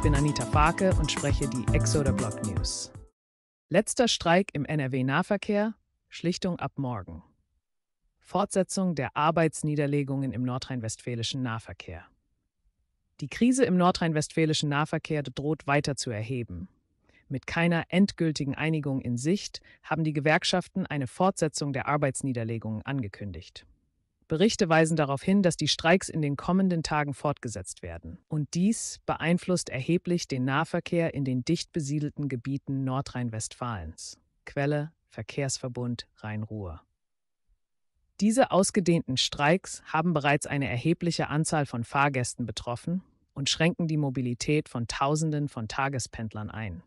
Ich bin Anita Farke und spreche die Exoder Block News. Letzter Streik im NRW-Nahverkehr, Schlichtung ab morgen. Fortsetzung der Arbeitsniederlegungen im nordrhein-westfälischen Nahverkehr. Die Krise im nordrhein-westfälischen Nahverkehr droht weiter zu erheben. Mit keiner endgültigen Einigung in Sicht haben die Gewerkschaften eine Fortsetzung der Arbeitsniederlegungen angekündigt. Berichte weisen darauf hin, dass die Streiks in den kommenden Tagen fortgesetzt werden. Und dies beeinflusst erheblich den Nahverkehr in den dicht besiedelten Gebieten Nordrhein-Westfalens. Quelle Verkehrsverbund Rhein-Ruhr. Diese ausgedehnten Streiks haben bereits eine erhebliche Anzahl von Fahrgästen betroffen und schränken die Mobilität von Tausenden von Tagespendlern ein.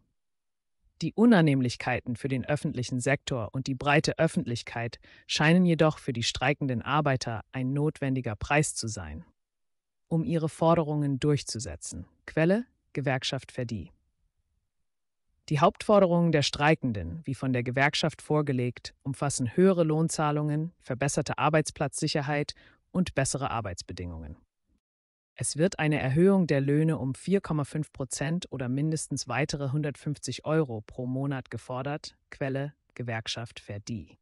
Die Unannehmlichkeiten für den öffentlichen Sektor und die breite Öffentlichkeit scheinen jedoch für die streikenden Arbeiter ein notwendiger Preis zu sein, um ihre Forderungen durchzusetzen. Quelle Gewerkschaft Verdi. Die Hauptforderungen der Streikenden, wie von der Gewerkschaft vorgelegt, umfassen höhere Lohnzahlungen, verbesserte Arbeitsplatzsicherheit und bessere Arbeitsbedingungen. Es wird eine Erhöhung der Löhne um 4,5 Prozent oder mindestens weitere 150 Euro pro Monat gefordert, Quelle Gewerkschaft Verdi.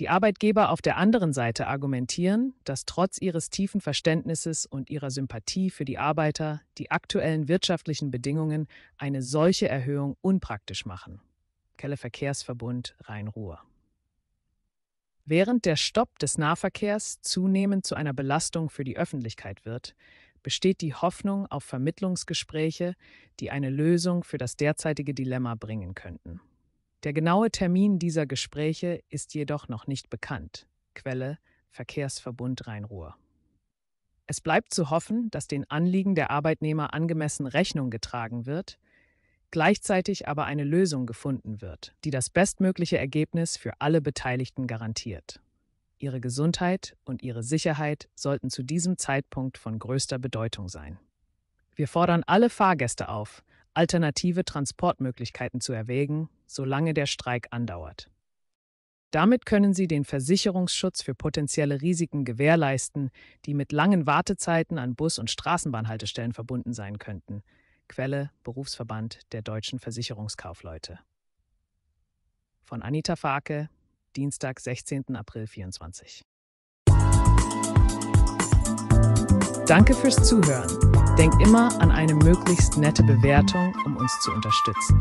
Die Arbeitgeber auf der anderen Seite argumentieren, dass trotz ihres tiefen Verständnisses und ihrer Sympathie für die Arbeiter die aktuellen wirtschaftlichen Bedingungen eine solche Erhöhung unpraktisch machen. Kelle Verkehrsverbund Rhein-Ruhr. Während der Stopp des Nahverkehrs zunehmend zu einer Belastung für die Öffentlichkeit wird, besteht die Hoffnung auf Vermittlungsgespräche, die eine Lösung für das derzeitige Dilemma bringen könnten. Der genaue Termin dieser Gespräche ist jedoch noch nicht bekannt. Quelle Verkehrsverbund Rhein-Ruhr. Es bleibt zu hoffen, dass den Anliegen der Arbeitnehmer angemessen Rechnung getragen wird, gleichzeitig aber eine Lösung gefunden wird, die das bestmögliche Ergebnis für alle Beteiligten garantiert. Ihre Gesundheit und Ihre Sicherheit sollten zu diesem Zeitpunkt von größter Bedeutung sein. Wir fordern alle Fahrgäste auf, alternative Transportmöglichkeiten zu erwägen, solange der Streik andauert. Damit können Sie den Versicherungsschutz für potenzielle Risiken gewährleisten, die mit langen Wartezeiten an Bus- und Straßenbahnhaltestellen verbunden sein könnten. Quelle Berufsverband der deutschen Versicherungskaufleute. Von Anita Farke, Dienstag, 16. April 24. Danke fürs Zuhören. Denk immer an eine möglichst nette Bewertung, um uns zu unterstützen.